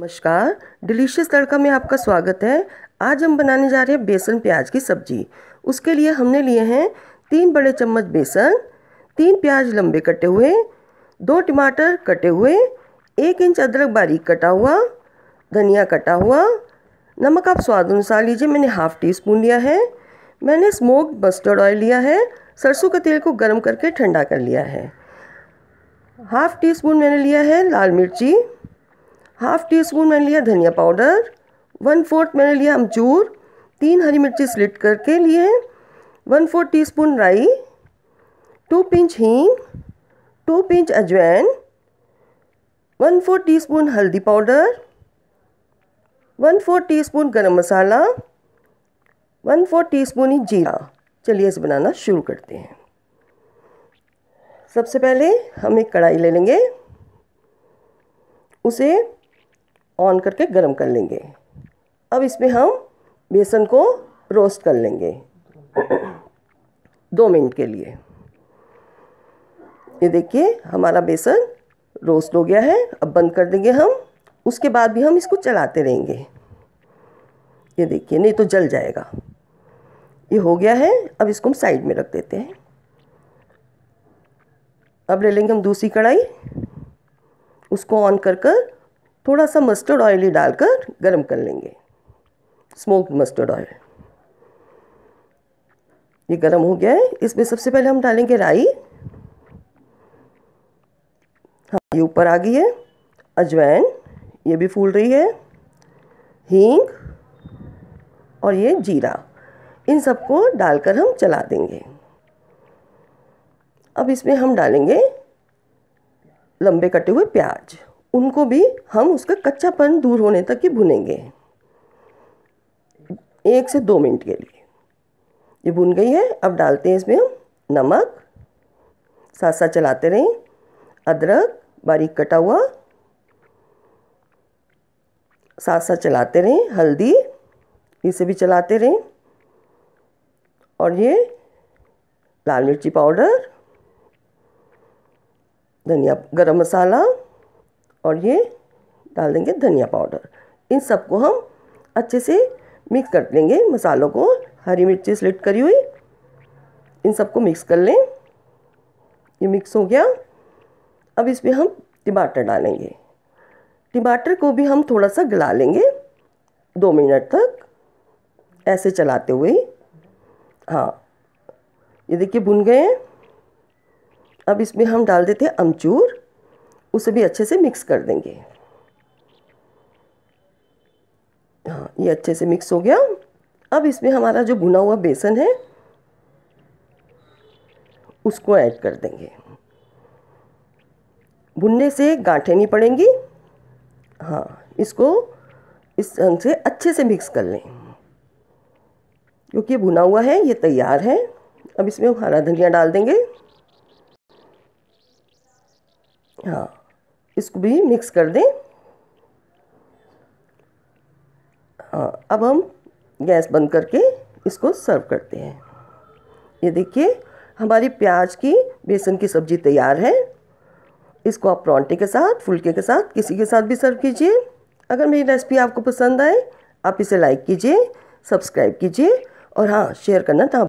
नमस्कार डिलीशियस तड़का में आपका स्वागत है आज हम बनाने जा रहे हैं बेसन प्याज की सब्जी उसके लिए हमने लिए हैं तीन बड़े चम्मच बेसन तीन प्याज लंबे कटे हुए दो टमाटर कटे हुए एक इंच अदरक बारीक कटा हुआ धनिया कटा हुआ नमक आप स्वाद अनुसार लीजिए मैंने हाफ़ टी स्पून लिया है मैंने स्मोक्ड मस्टर्ड ऑयल लिया है सरसों के तेल को गर्म करके ठंडा कर लिया है हाफ़ टी स्पून मैंने लिया है लाल मिर्ची हाफ टी स्पून मैंने लिया धनिया पाउडर वन फोर्थ मैंने लिया अमचूर तीन हरी मिर्ची स्लिट करके लिए वन फोर्थ टी स्पून राई टू पिंच हींग टू पिंच अजवैन वन फोर टी स्पून हल्दी powder one four teaspoon गर्म मसाला वन फोर टी स्पून ही जीरा चलिए इसे बनाना शुरू करते हैं सबसे पहले हम एक कढ़ाई ले लेंगे उसे ऑन करके गर्म कर लेंगे अब इसमें हम बेसन को रोस्ट कर लेंगे दो मिनट के लिए ये देखिए हमारा बेसन रोस्ट हो गया है अब बंद कर देंगे हम उसके बाद भी हम इसको चलाते रहेंगे ये देखिए नहीं तो जल जाएगा ये हो गया है अब इसको हम साइड में रख देते हैं अब ले लेंगे हम दूसरी कढ़ाई उसको ऑन कर कर थोड़ा सा मस्टर्ड ऑयल ही डालकर गर्म कर लेंगे स्मोक्ड मस्टर्ड ऑयल ये गर्म हो गया है इसमें सबसे पहले हम डालेंगे राई हाँ ये ऊपर आ गई है अजवाइन ये भी फूल रही है हींग और ये जीरा इन सबको डालकर हम चला देंगे अब इसमें हम डालेंगे लंबे कटे हुए प्याज उनको भी हम उसका कच्चापन दूर होने तक ही भुनेंगे एक से दो मिनट के लिए ये भुन गई है अब डालते हैं इसमें हम नमक साथ साथ चलाते रहें अदरक बारीक कटा हुआ साथ साथ चलाते रहें हल्दी इसे भी चलाते रहें और ये लाल मिर्ची पाउडर धनिया गरम मसाला और ये डाल देंगे धनिया पाउडर इन सबको हम अच्छे से मिक्स कर लेंगे मसालों को हरी मिर्ची स्लिट करी हुई इन सबको मिक्स कर लें ये मिक्स हो गया अब इसमें हम टमाटर डालेंगे टमाटर को भी हम थोड़ा सा गला लेंगे दो मिनट तक ऐसे चलाते हुए हाँ ये देखिए भुन गए हैं अब इसमें हम डाल देते हैं अमचूर उसे भी अच्छे से मिक्स कर देंगे हाँ ये अच्छे से मिक्स हो गया अब इसमें हमारा जो भुना हुआ बेसन है उसको ऐड कर देंगे भुनने से गांठें नहीं पड़ेंगी हाँ इसको इस ढंग से अच्छे से मिक्स कर लें क्योंकि भुना हुआ है ये तैयार है अब इसमें हरा धनिया डाल देंगे हाँ इसको भी मिक्स कर दें हाँ अब हम गैस बंद करके इसको सर्व करते हैं ये देखिए हमारी प्याज की बेसन की सब्ज़ी तैयार है इसको आप परांठे के साथ फुलके के साथ किसी के साथ भी सर्व कीजिए अगर मेरी रेसिपी आपको पसंद आए आप इसे लाइक कीजिए सब्सक्राइब कीजिए और हाँ शेयर करना था